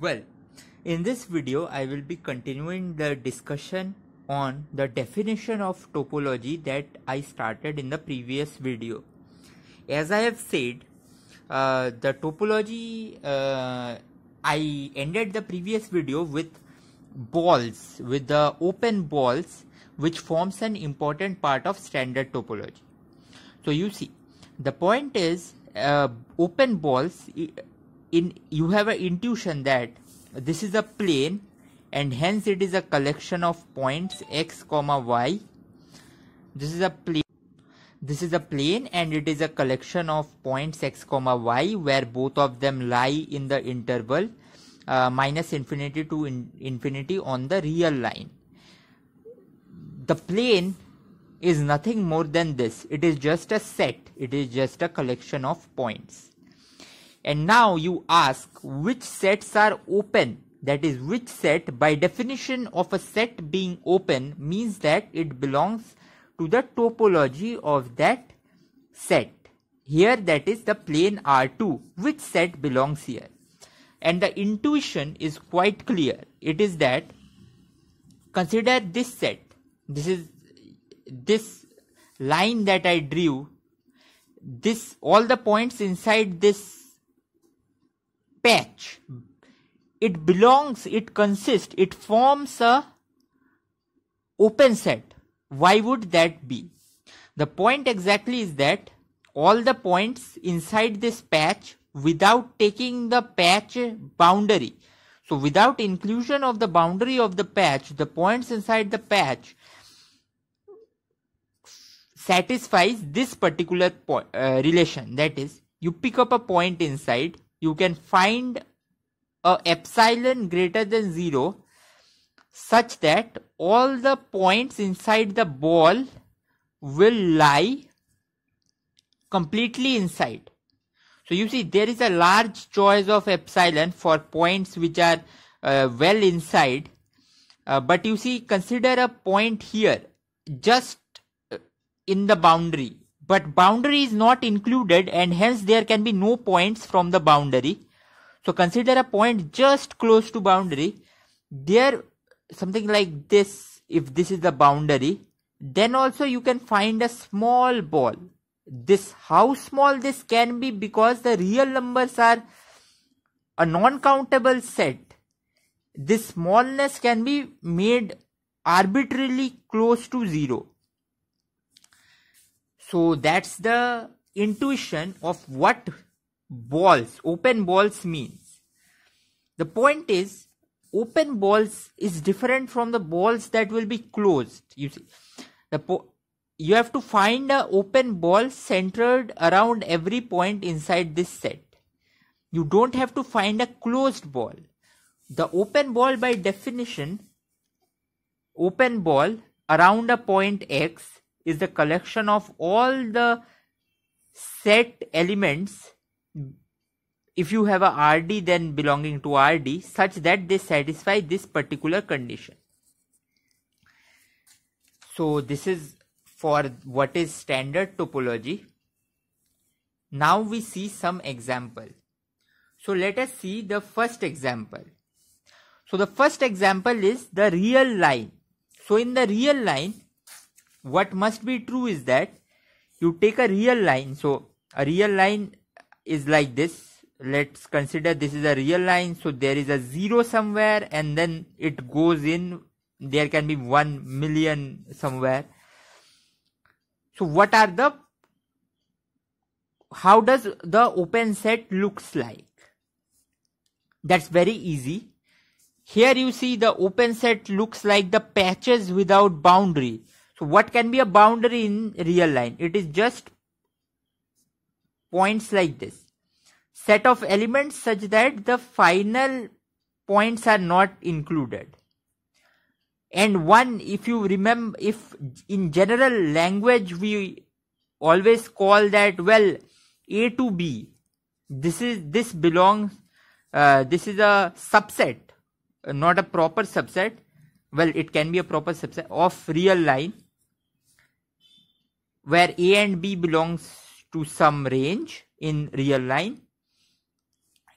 Well, in this video I will be continuing the discussion on the definition of topology that I started in the previous video. As I have said, uh, the topology uh, I ended the previous video with balls, with the open balls which forms an important part of standard topology. So you see, the point is uh, open balls in you have an intuition that this is a plane and hence it is a collection of points x comma y this is a plane this is a plane and it is a collection of points x comma y where both of them lie in the interval uh, minus infinity to in infinity on the real line the plane is nothing more than this it is just a set it is just a collection of points and now you ask which sets are open that is which set by definition of a set being open means that it belongs to the topology of that set here that is the plane R2 which set belongs here and the intuition is quite clear it is that consider this set this is this line that I drew this all the points inside this patch it belongs it consists it forms a open set why would that be the point exactly is that all the points inside this patch without taking the patch boundary so without inclusion of the boundary of the patch the points inside the patch satisfies this particular uh, relation that is you pick up a point inside you can find a epsilon greater than 0 such that all the points inside the ball will lie completely inside. So you see there is a large choice of epsilon for points which are uh, well inside. Uh, but you see consider a point here just uh, in the boundary but boundary is not included and hence there can be no points from the boundary. So consider a point just close to boundary. There something like this, if this is the boundary, then also you can find a small ball. This how small this can be because the real numbers are a non-countable set. This smallness can be made arbitrarily close to zero so that's the intuition of what balls, open balls means. The point is, open balls is different from the balls that will be closed. You see, the po- you have to find an open ball centered around every point inside this set. You don't have to find a closed ball. The open ball, by definition, open ball around a point x is the collection of all the set elements if you have a rd then belonging to rd such that they satisfy this particular condition so this is for what is standard topology now we see some example so let us see the first example so the first example is the real line so in the real line what must be true is that you take a real line so a real line is like this let's consider this is a real line so there is a zero somewhere and then it goes in there can be 1 million somewhere so what are the how does the open set looks like that's very easy here you see the open set looks like the patches without boundary so what can be a boundary in real line? It is just points like this. Set of elements such that the final points are not included. And one, if you remember, if in general language we always call that, well, A to B, this is, this belongs, uh, this is a subset, not a proper subset. Well, it can be a proper subset of real line where A and B belongs to some range in real line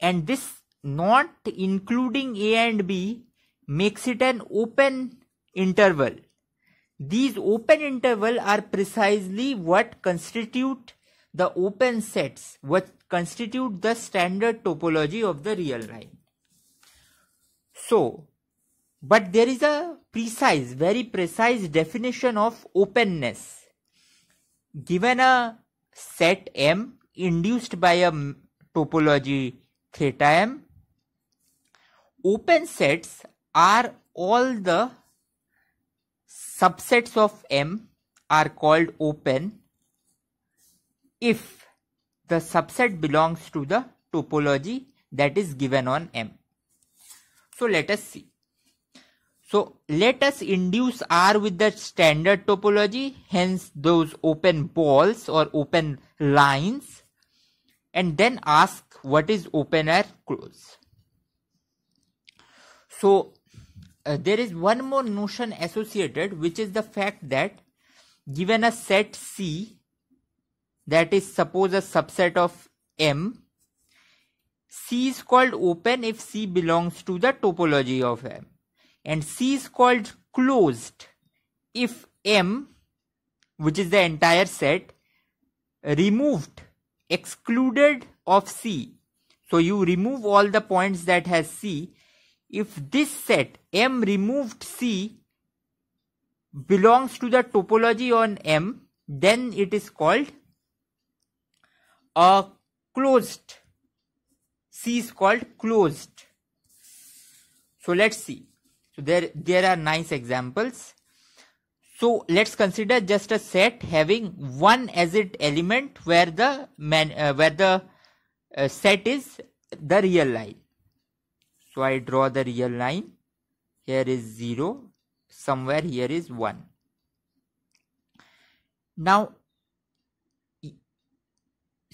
and this not including A and B makes it an open interval. These open interval are precisely what constitute the open sets, what constitute the standard topology of the real line. So, but there is a precise, very precise definition of openness given a set M induced by a topology theta M, open sets are all the subsets of M are called open if the subset belongs to the topology that is given on M. So let us see. So let us induce R with the standard topology, hence those open balls or open lines and then ask what is open or close. So uh, there is one more notion associated which is the fact that given a set C that is suppose a subset of M C is called open if C belongs to the topology of M and C is called closed if M which is the entire set removed excluded of C so you remove all the points that has C if this set M removed C belongs to the topology on M then it is called a closed C is called closed so let's see so there, there are nice examples. So let's consider just a set having one as it element where the man, uh, where the uh, set is the real line. So I draw the real line. Here is 0. Somewhere here is 1. Now,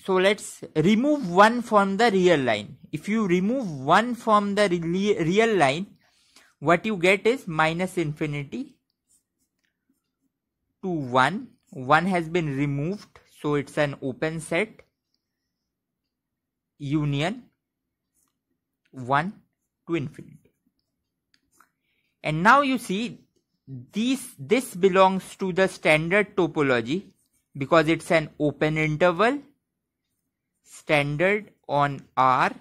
so let's remove 1 from the real line. If you remove 1 from the real line, what you get is minus infinity to 1. 1 has been removed, so it's an open set union 1 to infinity. And now you see these, this belongs to the standard topology because it's an open interval standard on R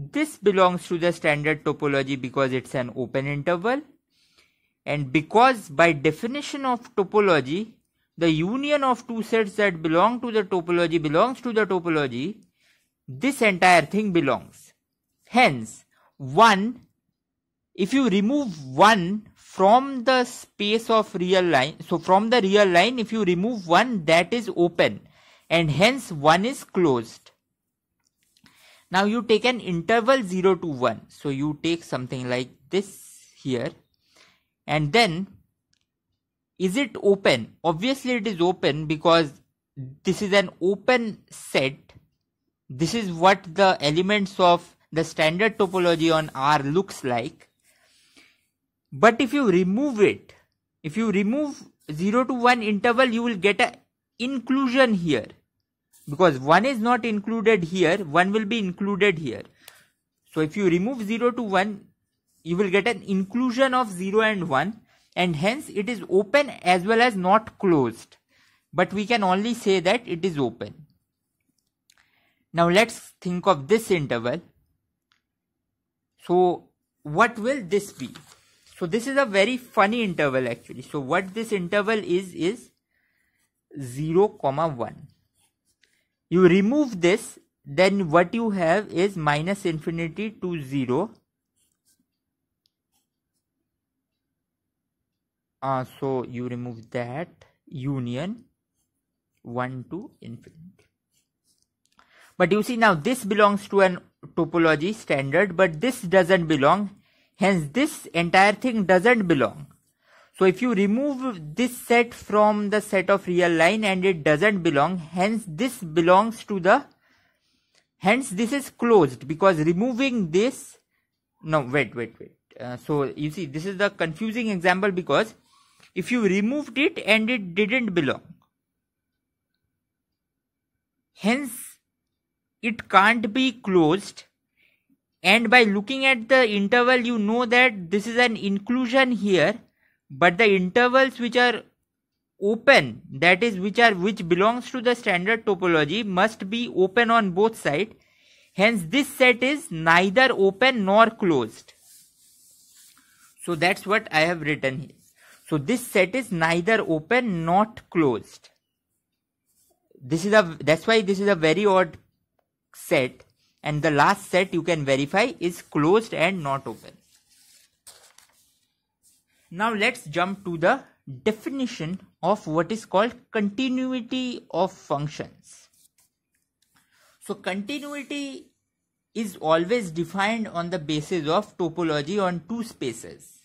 this belongs to the standard topology because it's an open interval and because by definition of topology the union of two sets that belong to the topology belongs to the topology, this entire thing belongs. Hence, 1, if you remove 1 from the space of real line, so from the real line, if you remove 1, that is open and hence 1 is closed. Now you take an interval 0 to 1. So you take something like this here and then is it open? Obviously it is open because this is an open set. This is what the elements of the standard topology on R looks like. But if you remove it, if you remove 0 to 1 interval, you will get an inclusion here because 1 is not included here 1 will be included here so if you remove 0 to 1 you will get an inclusion of 0 and 1 and hence it is open as well as not closed but we can only say that it is open now let's think of this interval so what will this be so this is a very funny interval actually so what this interval is is 0 comma 1 you remove this then what you have is minus infinity to 0 uh, so you remove that union 1 to infinity but you see now this belongs to an topology standard but this doesn't belong hence this entire thing doesn't belong so if you remove this set from the set of real line and it doesn't belong, hence this belongs to the, hence this is closed because removing this, no, wait, wait, wait. Uh, so you see, this is the confusing example because if you removed it and it didn't belong, hence it can't be closed and by looking at the interval you know that this is an inclusion here but the intervals which are open that is which are which belongs to the standard topology must be open on both sides hence this set is neither open nor closed so that's what i have written here so this set is neither open not closed this is a that's why this is a very odd set and the last set you can verify is closed and not open now let's jump to the definition of what is called continuity of functions. So continuity is always defined on the basis of topology on two spaces.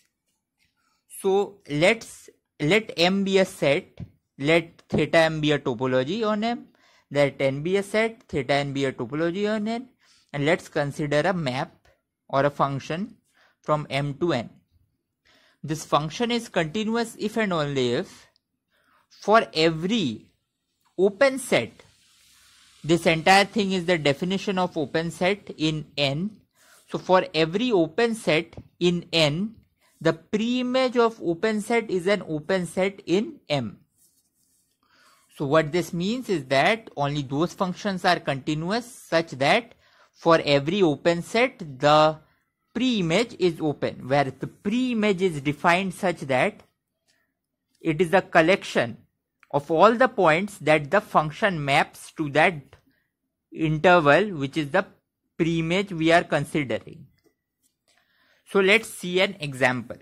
So let's let M be a set, let theta M be a topology on M, let N be a set, theta N be a topology on N, and let's consider a map or a function from M to N. This function is continuous if and only if for every open set this entire thing is the definition of open set in n so for every open set in n the preimage of open set is an open set in m so what this means is that only those functions are continuous such that for every open set the pre-image is open where the pre-image is defined such that it is a collection of all the points that the function maps to that interval which is the pre-image we are considering. So let's see an example.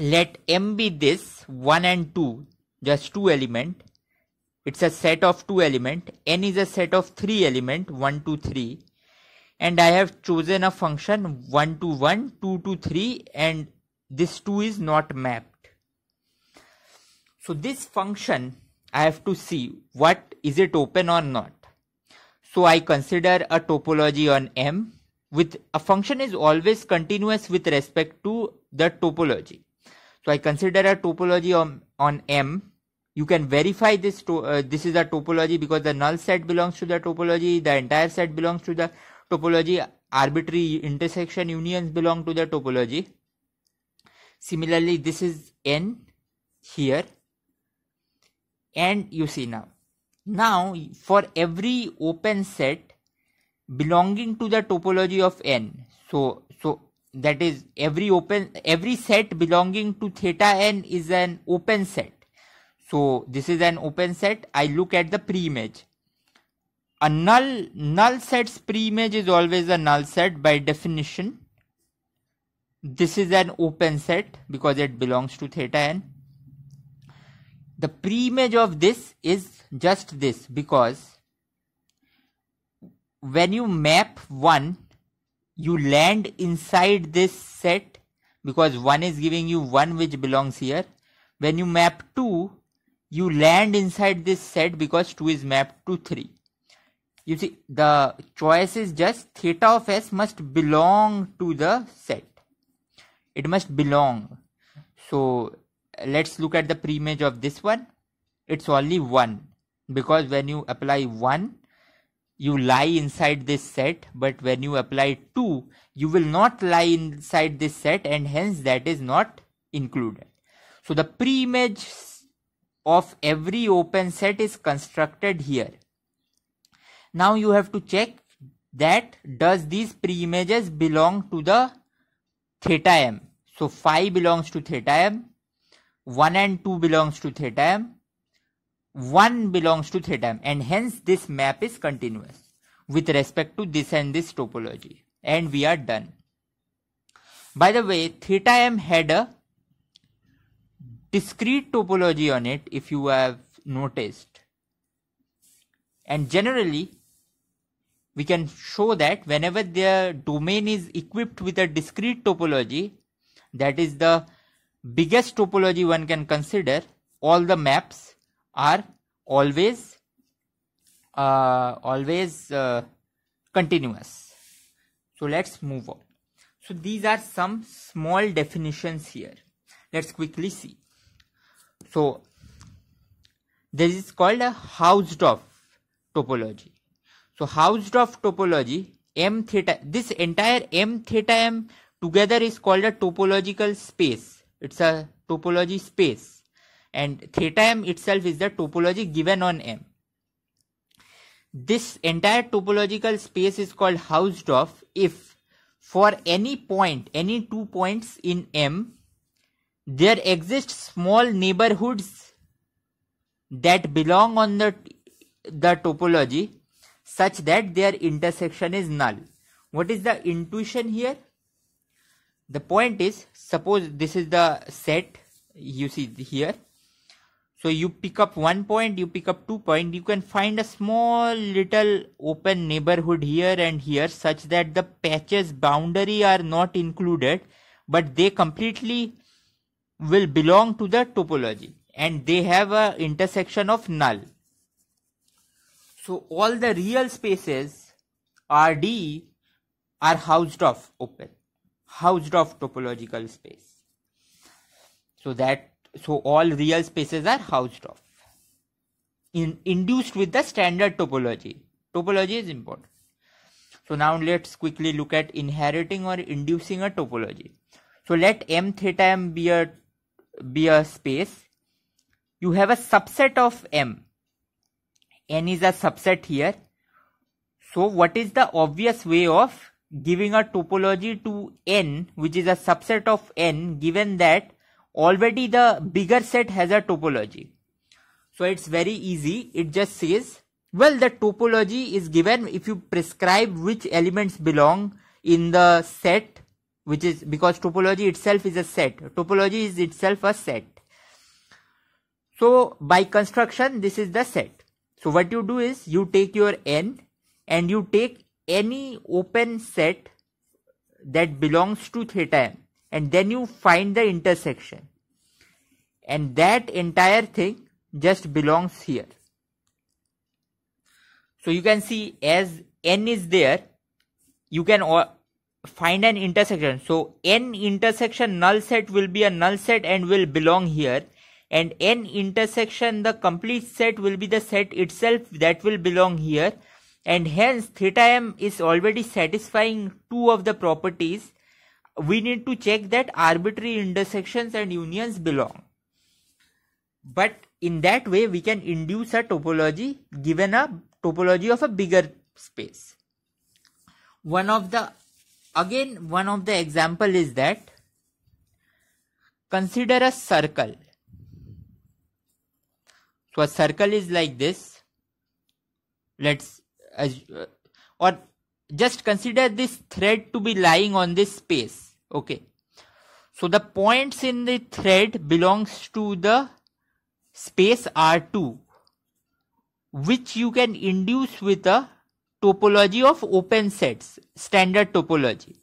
Let m be this 1 and 2 just two element. It's a set of two element. n is a set of three element 1, 2, 3 and I have chosen a function 1 to 1, 2 to 3 and this 2 is not mapped. So this function I have to see what is it open or not. So I consider a topology on M with a function is always continuous with respect to the topology. So I consider a topology on, on M you can verify this to, uh, this is a topology because the null set belongs to the topology the entire set belongs to the topology arbitrary intersection unions belong to the topology similarly this is n here and you see now now for every open set belonging to the topology of n so so that is every open every set belonging to theta n is an open set so this is an open set i look at the pre image a null null set's preimage is always a null set by definition this is an open set because it belongs to theta n the preimage of this is just this because when you map 1 you land inside this set because 1 is giving you 1 which belongs here when you map 2 you land inside this set because 2 is mapped to 3 you see the choice is just theta of s must belong to the set it must belong so let's look at the preimage of this one it's only one because when you apply one you lie inside this set but when you apply two you will not lie inside this set and hence that is not included so the preimage of every open set is constructed here now you have to check that does these pre-images belong to the theta m so phi belongs to theta m 1 and 2 belongs to theta m 1 belongs to theta m and hence this map is continuous with respect to this and this topology and we are done by the way theta m had a discrete topology on it if you have noticed and generally we can show that whenever the domain is equipped with a discrete topology, that is the biggest topology one can consider, all the maps are always uh, always uh, continuous. So let's move on. So these are some small definitions here. Let's quickly see. So this is called a Hausdorff topology. So Hausdorff topology m theta this entire m theta m together is called a topological space. It's a topology space and theta m itself is the topology given on m. This entire topological space is called Hausdorff if for any point, any two points in M, there exist small neighborhoods that belong on the, the topology such that their intersection is null. What is the intuition here? The point is, suppose this is the set you see here. So you pick up one point, you pick up two point, you can find a small little open neighborhood here and here such that the patches boundary are not included, but they completely will belong to the topology and they have a intersection of null. So all the real spaces RD are housed of open, housed of topological space. So that so all real spaces are housed of In induced with the standard topology. Topology is important. So now let's quickly look at inheriting or inducing a topology. So let M theta M be a be a space. You have a subset of M n is a subset here. So what is the obvious way of giving a topology to n which is a subset of n given that already the bigger set has a topology. So it's very easy. It just says, well, the topology is given if you prescribe which elements belong in the set, which is because topology itself is a set. Topology is itself a set. So by construction, this is the set. So what you do is you take your n and you take any open set that belongs to theta m and then you find the intersection and that entire thing just belongs here. So you can see as n is there you can find an intersection. So n intersection null set will be a null set and will belong here and n intersection the complete set will be the set itself that will belong here and hence theta m is already satisfying two of the properties we need to check that arbitrary intersections and unions belong but in that way we can induce a topology given a topology of a bigger space one of the again one of the example is that consider a circle so a circle is like this let's uh, or just consider this thread to be lying on this space okay so the points in the thread belongs to the space r2 which you can induce with a topology of open sets standard topology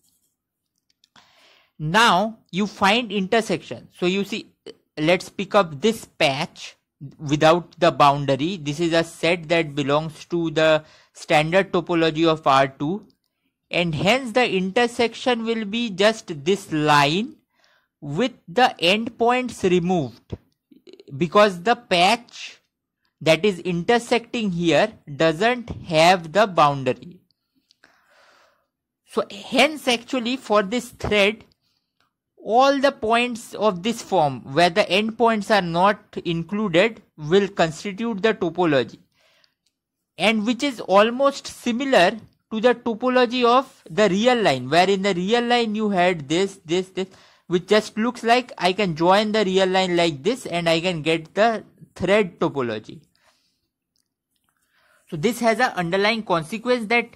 now you find intersection so you see let's pick up this patch without the boundary. This is a set that belongs to the standard topology of R2 and hence the intersection will be just this line with the endpoints removed because the patch that is intersecting here doesn't have the boundary. So hence actually for this thread all the points of this form where the endpoints are not included will constitute the topology and which is almost similar to the topology of the real line where in the real line you had this this this which just looks like I can join the real line like this and I can get the thread topology. So this has an underlying consequence that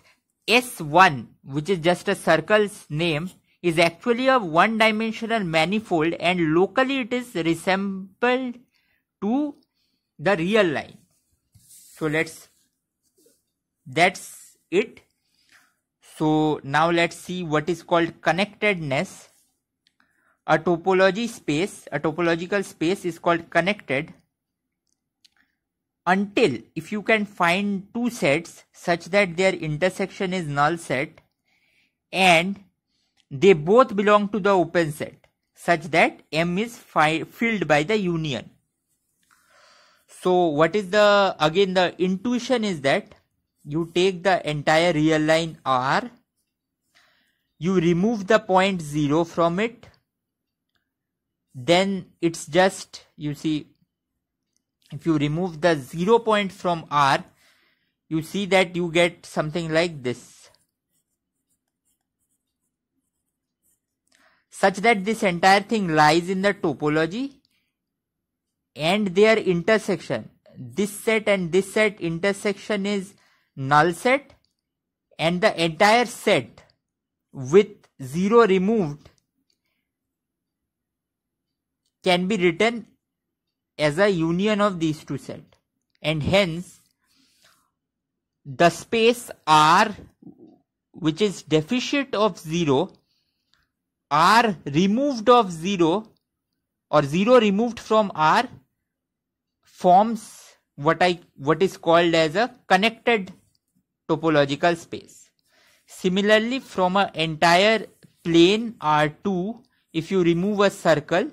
S1 which is just a circle's name is actually a one-dimensional manifold and locally it is resembled to the real line. So let's, that's it. So now let's see what is called connectedness. A topology space, a topological space is called connected until if you can find two sets such that their intersection is null set and they both belong to the open set such that M is filled by the union. So what is the again the intuition is that you take the entire real line R, you remove the point zero from it, then it's just you see if you remove the zero point from R, you see that you get something like this. such that this entire thing lies in the topology and their intersection. This set and this set intersection is null set and the entire set with 0 removed can be written as a union of these two set and hence the space R which is deficient of 0 r removed of 0 or 0 removed from r forms what I what is called as a connected topological space. Similarly from an entire plane R2 if you remove a circle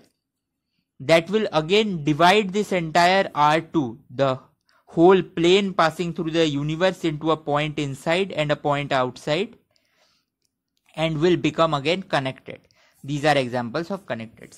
that will again divide this entire R2 the whole plane passing through the universe into a point inside and a point outside and will become again connected. These are examples of connected.